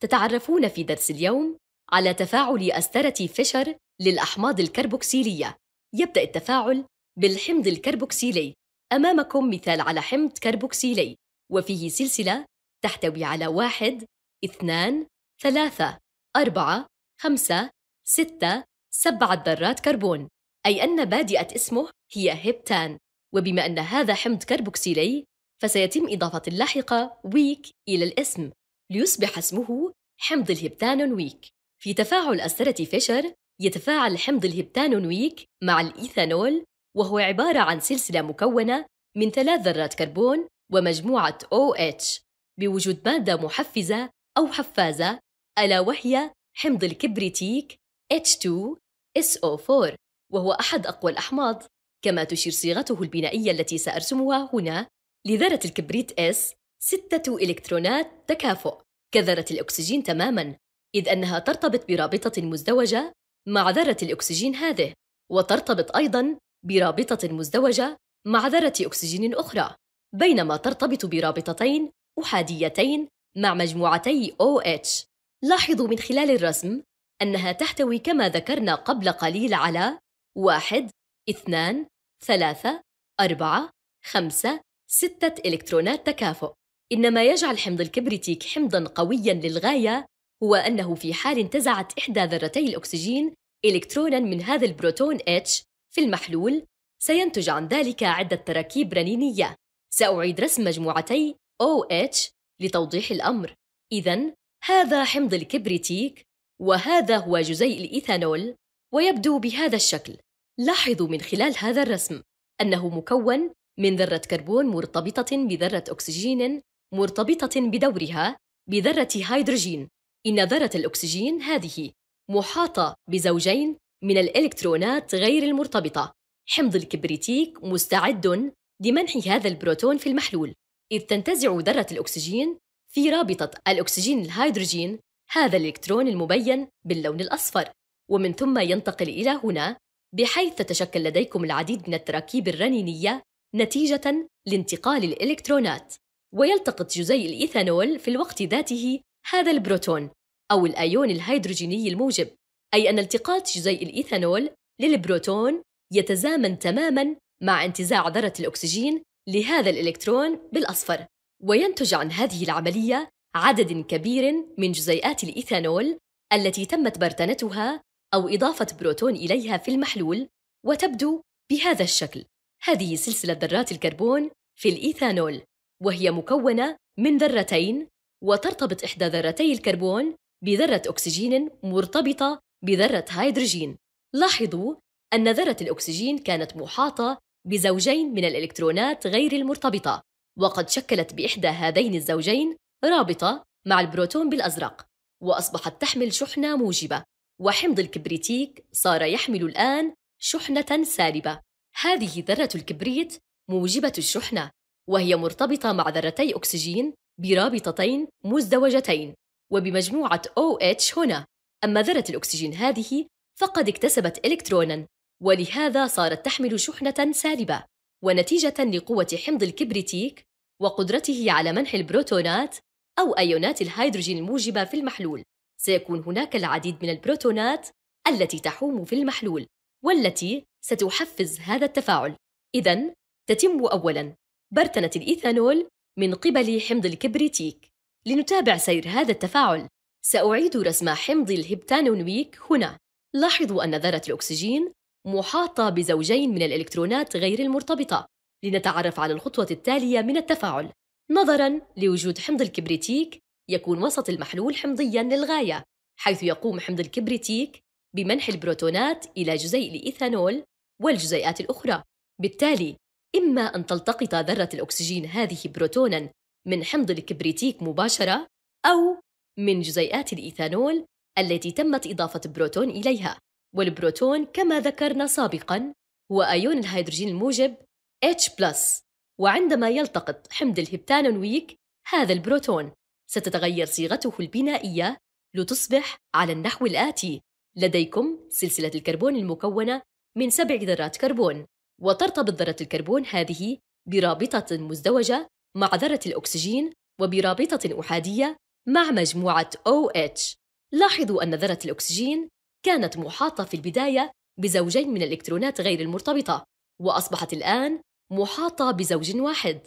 تتعرفون في درس اليوم على تفاعل أسترة فيشر للأحماض الكربوكسيلية يبدأ التفاعل بالحمض الكربوكسيلي أمامكم مثال على حمض كربوكسيلي وفيه سلسلة تحتوي على واحد، اثنان، ثلاثة، أربعة، خمسة، ستة، سبعة ذرات كربون أي أن بادئة اسمه هي هبتان وبما أن هذا حمض كربوكسيلي فسيتم إضافة اللاحقة ويك إلى الاسم ليصبح اسمه حمض الهبتانون ويك في تفاعل أسرة فيشر يتفاعل حمض الهبتانون ويك مع الإيثانول وهو عبارة عن سلسلة مكونة من ثلاث ذرات كربون ومجموعة OH بوجود مادة محفزة أو حفازة ألا وهي حمض الكبريتيك H2SO4 وهو أحد أقوى الأحماض كما تشير صيغته البنائية التي سأرسمها هنا لذرة الكبريت S ستة إلكترونات تكافؤ كذرة الأكسجين تماماً إذ أنها ترتبط برابطة مزدوجة مع ذرة الأكسجين هذه وترتبط أيضاً برابطة مزدوجة مع ذرة أكسجين أخرى بينما ترتبط برابطتين أحاديتين مع مجموعتي OH لاحظوا من خلال الرسم أنها تحتوي كما ذكرنا قبل قليل على واحد، اثنان، ثلاثة، أربعة، خمسة، ستة إلكترونات تكافؤ إن ما يجعل حمض الكبريتيك حمضاً قوياً للغاية هو أنه في حال انتزعت إحدى ذرتي الأكسجين إلكتروناً من هذا البروتون H في المحلول سينتج عن ذلك عدة تراكيب رنينية سأعيد رسم مجموعتي OH لتوضيح الأمر إذا هذا حمض الكبريتيك وهذا هو جزيء الإيثانول ويبدو بهذا الشكل لاحظوا من خلال هذا الرسم أنه مكون من ذرة كربون مرتبطة بذرة أكسجين مرتبطة بدورها بذرة هيدروجين إن ذرة الأكسجين هذه محاطة بزوجين من الإلكترونات غير المرتبطة حمض الكبريتيك مستعد لمنح هذا البروتون في المحلول إذ تنتزع ذرة الأكسجين في رابطة الأكسجين الهيدروجين هذا الإلكترون المبين باللون الأصفر ومن ثم ينتقل إلى هنا بحيث تتشكل لديكم العديد من التراكيب الرنينية نتيجة لانتقال الإلكترونات ويلتقط جزيء الإيثانول في الوقت ذاته هذا البروتون أو الأيون الهيدروجيني الموجب أي أن التقاط جزيء الإيثانول للبروتون يتزامن تماماً مع انتزاع ذرة الأكسجين لهذا الإلكترون بالأصفر وينتج عن هذه العملية عدد كبير من جزيئات الإيثانول التي تمت برتنتها أو إضافة بروتون إليها في المحلول وتبدو بهذا الشكل هذه سلسلة ذرات الكربون في الإيثانول وهي مكونة من ذرتين وترتبط إحدى ذرتي الكربون بذرة أكسجين مرتبطة بذرة هيدروجين لاحظوا أن ذرة الأكسجين كانت محاطة بزوجين من الإلكترونات غير المرتبطة وقد شكلت بإحدى هذين الزوجين رابطة مع البروتون بالأزرق وأصبحت تحمل شحنة موجبة وحمض الكبريتيك صار يحمل الآن شحنة سالبة هذه ذرة الكبريت موجبة الشحنة وهي مرتبطة مع ذرتي أكسجين برابطتين مزدوجتين وبمجموعة OH هنا أما ذرة الأكسجين هذه فقد اكتسبت إلكترونا ولهذا صارت تحمل شحنة سالبة ونتيجة لقوة حمض الكبريتيك وقدرته على منح البروتونات أو أيونات الهيدروجين الموجبة في المحلول سيكون هناك العديد من البروتونات التي تحوم في المحلول والتي ستحفز هذا التفاعل إذا تتم أولاً برتنة الإيثانول من قبل حمض الكبريتيك لنتابع سير هذا التفاعل سأعيد رسم حمض الهبتانونويك هنا لاحظوا أن ذرة الأكسجين محاطة بزوجين من الإلكترونات غير المرتبطة لنتعرف على الخطوة التالية من التفاعل نظراً لوجود حمض الكبريتيك يكون وسط المحلول حمضياً للغاية حيث يقوم حمض الكبريتيك بمنح البروتونات إلى جزيء الإيثانول والجزيئات الأخرى بالتالي إما أن تلتقط ذرة الأكسجين هذه بروتونا من حمض الكبريتيك مباشرة أو من جزيئات الإيثانول التي تمت إضافة بروتون إليها والبروتون كما ذكرنا سابقاً هو أيون الهيدروجين الموجب H+, وعندما يلتقط حمض الهبتانونويك هذا البروتون ستتغير صيغته البنائية لتصبح على النحو الآتي لديكم سلسلة الكربون المكونة من سبع ذرات كربون وترتبط ذرة الكربون هذه برابطة مزدوجة مع ذرة الأكسجين وبرابطة أحادية مع مجموعة OH لاحظوا أن ذرة الأكسجين كانت محاطة في البداية بزوجين من الإلكترونات غير المرتبطة وأصبحت الآن محاطة بزوج واحد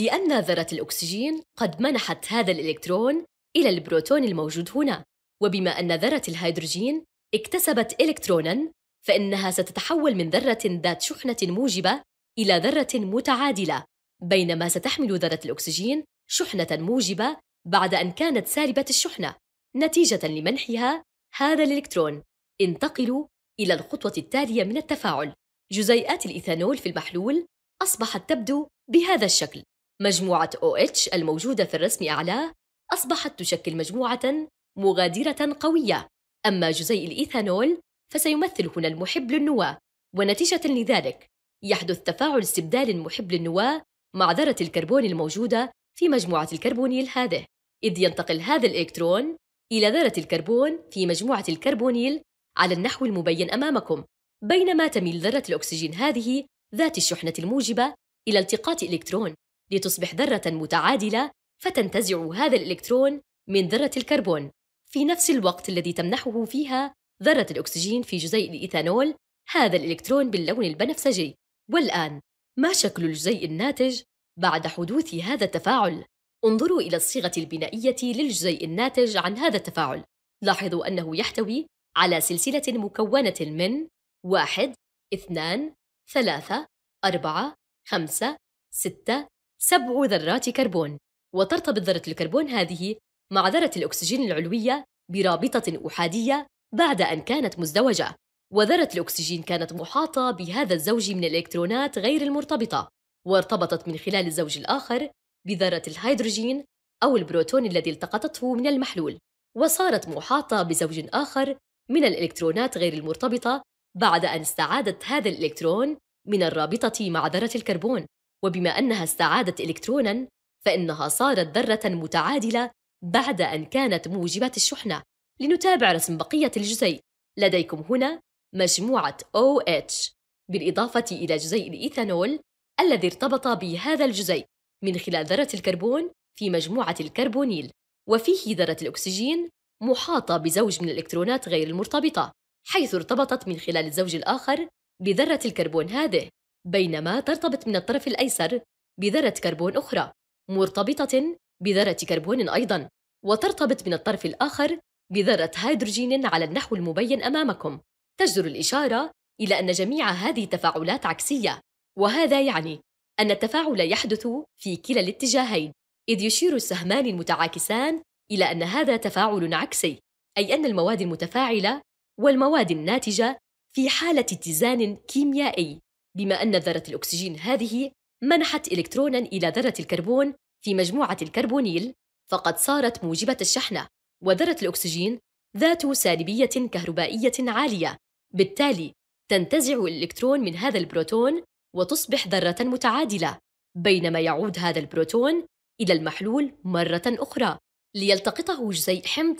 لأن ذرة الأكسجين قد منحت هذا الإلكترون إلى البروتون الموجود هنا وبما أن ذرة الهيدروجين اكتسبت إلكترونا فإنها ستتحول من ذرة ذات شحنة موجبة إلى ذرة متعادلة، بينما ستحمل ذرة الأكسجين شحنة موجبة بعد أن كانت سالبة الشحنة، نتيجة لمنحها هذا الإلكترون. انتقلوا إلى الخطوة التالية من التفاعل. جزيئات الإيثانول في المحلول أصبحت تبدو بهذا الشكل. مجموعة OH الموجودة في الرسم أعلاه أصبحت تشكل مجموعة مغادرة قوية، أما جزيء الإيثانول فسيمثل هنا المحب للنواة ونتيجة لذلك يحدث تفاعل استبدال المحب للنواة مع ذرة الكربون الموجودة في مجموعة الكربونيل هذه إذ ينتقل هذا الإلكترون إلى ذرة الكربون في مجموعة الكربونيل على النحو المبين أمامكم بينما تميل ذرة الأكسجين هذه ذات الشحنة الموجبة إلى التقاط إلكترون لتصبح ذرة متعادلة فتنتزع هذا الإلكترون من ذرة الكربون في نفس الوقت الذي تمنحه فيها ذرة الأكسجين في جزيء الإيثانول هذا الإلكترون باللون البنفسجي والآن ما شكل الجزيء الناتج بعد حدوث هذا التفاعل؟ انظروا إلى الصيغة البنائية للجزيء الناتج عن هذا التفاعل لاحظوا أنه يحتوي على سلسلة مكونة من واحد اثنان ثلاثة أربعة خمسة ستة سبع ذرات كربون وترتبط ذرة الكربون هذه مع ذرة الأكسجين العلوية برابطة أحادية بعد أن كانت مزدوجة وذرة الأكسجين كانت محاطة بهذا الزوج من الإلكترونات غير المرتبطة وارتبطت من خلال الزوج الآخر بذرة الهيدروجين أو البروتون الذي التقطته من المحلول وصارت محاطة بزوج آخر من الإلكترونات غير المرتبطة بعد أن استعادت هذا الإلكترون من الرابطة مع ذرة الكربون وبما أنها استعادت إلكترونا فإنها صارت ذرة متعادلة بعد أن كانت موجبة الشحنة لنتابع رسم بقية الجزيء لديكم هنا مجموعة OH بالإضافة إلى جزيء الإيثانول الذي ارتبط بهذا الجزيء من خلال ذرة الكربون في مجموعة الكربونيل وفيه ذرة الأكسجين محاطة بزوج من الإلكترونات غير المرتبطة حيث ارتبطت من خلال الزوج الآخر بذرة الكربون هذه بينما ترتبط من الطرف الأيسر بذرة كربون أخرى مرتبطة بذرة كربون أيضاً وترتبط من الطرف الآخر بذرة هيدروجين على النحو المبين أمامكم تجدر الإشارة إلى أن جميع هذه تفاعلات عكسية وهذا يعني أن التفاعل يحدث في كلا الاتجاهين إذ يشير السهمان المتعاكسان إلى أن هذا تفاعل عكسي أي أن المواد المتفاعلة والمواد الناتجة في حالة اتزان كيميائي بما أن ذرة الأكسجين هذه منحت إلكترونا إلى ذرة الكربون في مجموعة الكربونيل فقد صارت موجبة الشحنة وذرة الأكسجين ذات سالبية كهربائية عالية، بالتالي تنتزع الإلكترون من هذا البروتون وتصبح ذرة متعادلة، بينما يعود هذا البروتون إلى المحلول مرة أخرى ليلتقطه جزيء حمض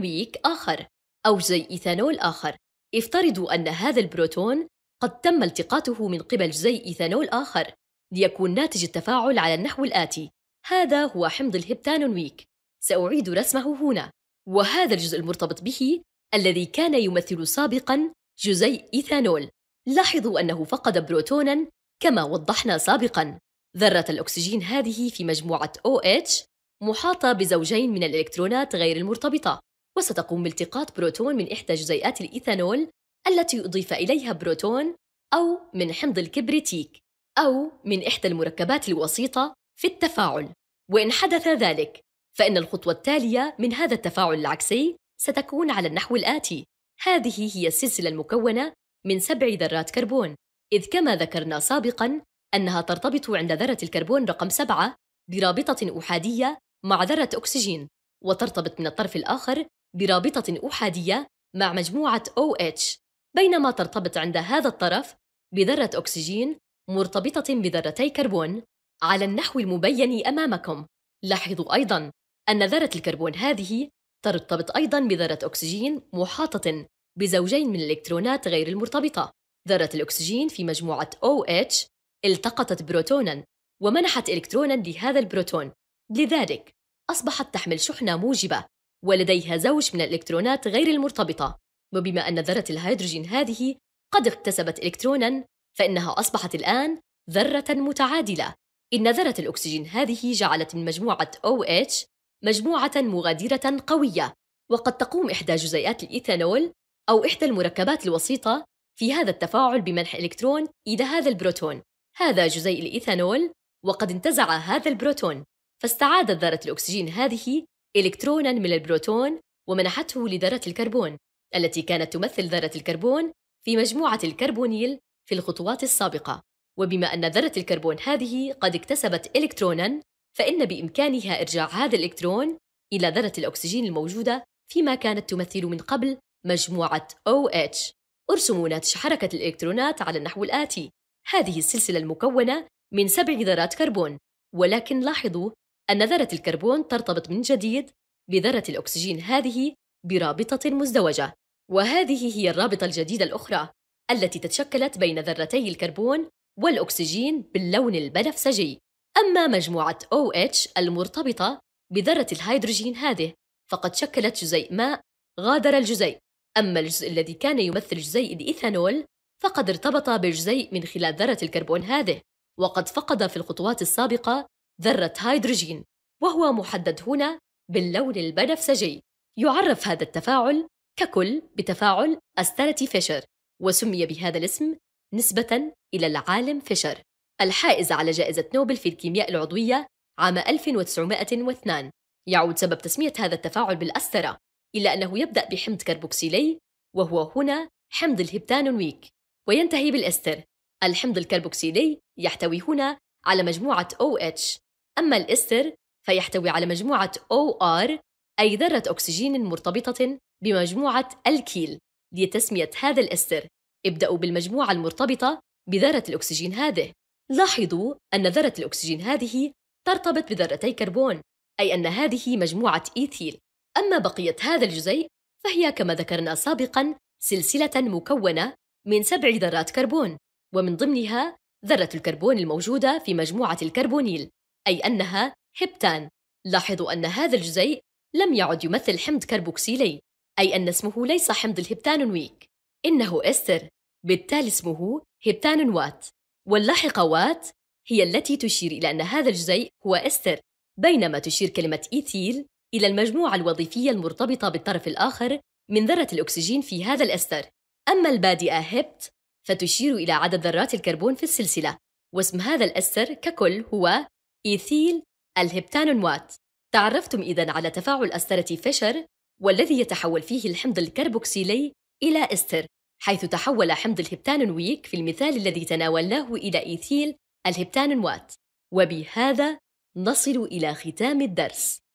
ويك آخر أو جزيء إيثانول آخر. افترضوا أن هذا البروتون قد تم التقاطه من قبل جزيء إيثانول آخر ليكون ناتج التفاعل على النحو الآتي هذا هو حمض الهبتانونويك سأعيد رسمه هنا وهذا الجزء المرتبط به الذي كان يمثل سابقا جزيء إيثانول لاحظوا أنه فقد بروتونا كما وضحنا سابقا ذرة الأكسجين هذه في مجموعة OH محاطة بزوجين من الإلكترونات غير المرتبطة وستقوم بالتقاط بروتون من إحدى جزيئات الإيثانول التي أضيف إليها بروتون أو من حمض الكبريتيك أو من إحدى المركبات الوسيطة في التفاعل وإن حدث ذلك فإن الخطوة التالية من هذا التفاعل العكسي ستكون على النحو الآتي هذه هي السلسلة المكونة من سبع ذرات كربون إذ كما ذكرنا سابقاً أنها ترتبط عند ذرة الكربون رقم سبعة برابطة أحادية مع ذرة أكسجين وترتبط من الطرف الآخر برابطة أحادية مع مجموعة OH بينما ترتبط عند هذا الطرف بذرة أكسجين مرتبطة بذرتي كربون على النحو المبين أمامكم لاحظوا أيضاً أن ذرة الكربون هذه ترتبط أيضا بذرة أكسجين محاطة بزوجين من الإلكترونات غير المرتبطة ذرة الأكسجين في مجموعة OH التقطت بروتونا ومنحت إلكترونا لهذا البروتون لذلك أصبحت تحمل شحنة موجبة ولديها زوج من الإلكترونات غير المرتبطة وبما أن ذرة الهيدروجين هذه قد اكتسبت إلكترونا فإنها أصبحت الآن ذرة متعادلة إن ذرة الأكسجين هذه جعلت من مجموعة OH مجموعة مغادرة قوية وقد تقوم إحدى جزيئات الإيثانول أو إحدى المركبات الوسيطة في هذا التفاعل بمنح إلكترون إلى هذا البروتون هذا جزيء الإيثانول وقد انتزع هذا البروتون فاستعادت ذرة الأكسجين هذه إلكترونا من البروتون ومنحته لذرة الكربون التي كانت تمثل ذرة الكربون في مجموعة الكربونيل في الخطوات السابقة وبما أن ذرة الكربون هذه قد اكتسبت إلكترونا فإن بإمكانها إرجاع هذا الإلكترون إلى ذرة الأكسجين الموجودة فيما كانت تمثل من قبل مجموعة OH ارسموا ناتج حركة الإلكترونات على النحو الآتي هذه السلسلة المكونة من سبع ذرات كربون ولكن لاحظوا أن ذرة الكربون ترتبط من جديد بذرة الأكسجين هذه برابطة مزدوجة وهذه هي الرابطة الجديدة الأخرى التي تتشكلت بين ذرتي الكربون والأكسجين باللون البنفسجي أما مجموعة OH المرتبطة بذرة الهيدروجين هذه فقد شكلت جزيء ماء غادر الجزيء أما الجزء الذي كان يمثل جزيء الإيثانول فقد ارتبط بالجزيء من خلال ذرة الكربون هذه وقد فقد في الخطوات السابقة ذرة هيدروجين وهو محدد هنا باللون البنفسجي يعرف هذا التفاعل ككل بتفاعل أستالتي فيشر وسمي بهذا الاسم نسبة إلى العالم فيشر الحائز على جائزة نوبل في الكيمياء العضوية عام 1902 يعود سبب تسمية هذا التفاعل بالأسترة إلا أنه يبدأ بحمض كربوكسيلي وهو هنا حمض الهبتانونويك وينتهي بالإستر الحمض الكربوكسيلي يحتوي هنا على مجموعة OH أما الإستر فيحتوي على مجموعة OR أي ذرة أكسجين مرتبطة بمجموعة الكيل لتسمية هذا الإستر ابدأوا بالمجموعة المرتبطة بذرة الأكسجين هذه لاحظوا أن ذرة الأكسجين هذه ترتبط بذرتي كربون أي أن هذه مجموعة إيثيل أما بقية هذا الجزيء فهي كما ذكرنا سابقاً سلسلة مكونة من سبع ذرات كربون ومن ضمنها ذرة الكربون الموجودة في مجموعة الكربونيل أي أنها هبتان لاحظوا أن هذا الجزيء لم يعد يمثل حمض كربوكسيلي أي أن اسمه ليس حمض الهبتانونويك إنه إستر بالتالي اسمه هبتانونوات واللاحقوات هي التي تشير إلى أن هذا الجزيء هو إستر بينما تشير كلمة إيثيل إلى المجموعة الوظيفية المرتبطة بالطرف الآخر من ذرة الأكسجين في هذا الإستر أما البادئة هبت فتشير إلى عدد ذرات الكربون في السلسلة واسم هذا الأستر ككل هو إيثيل الهبتانونوات تعرفتم إذا على تفاعل أسترة فيشر والذي يتحول فيه الحمض الكربوكسيلي إلى إستر حيث تحول حمض ويك في المثال الذي تناولناه إلى إيثيل وات وبهذا نصل إلى ختام الدرس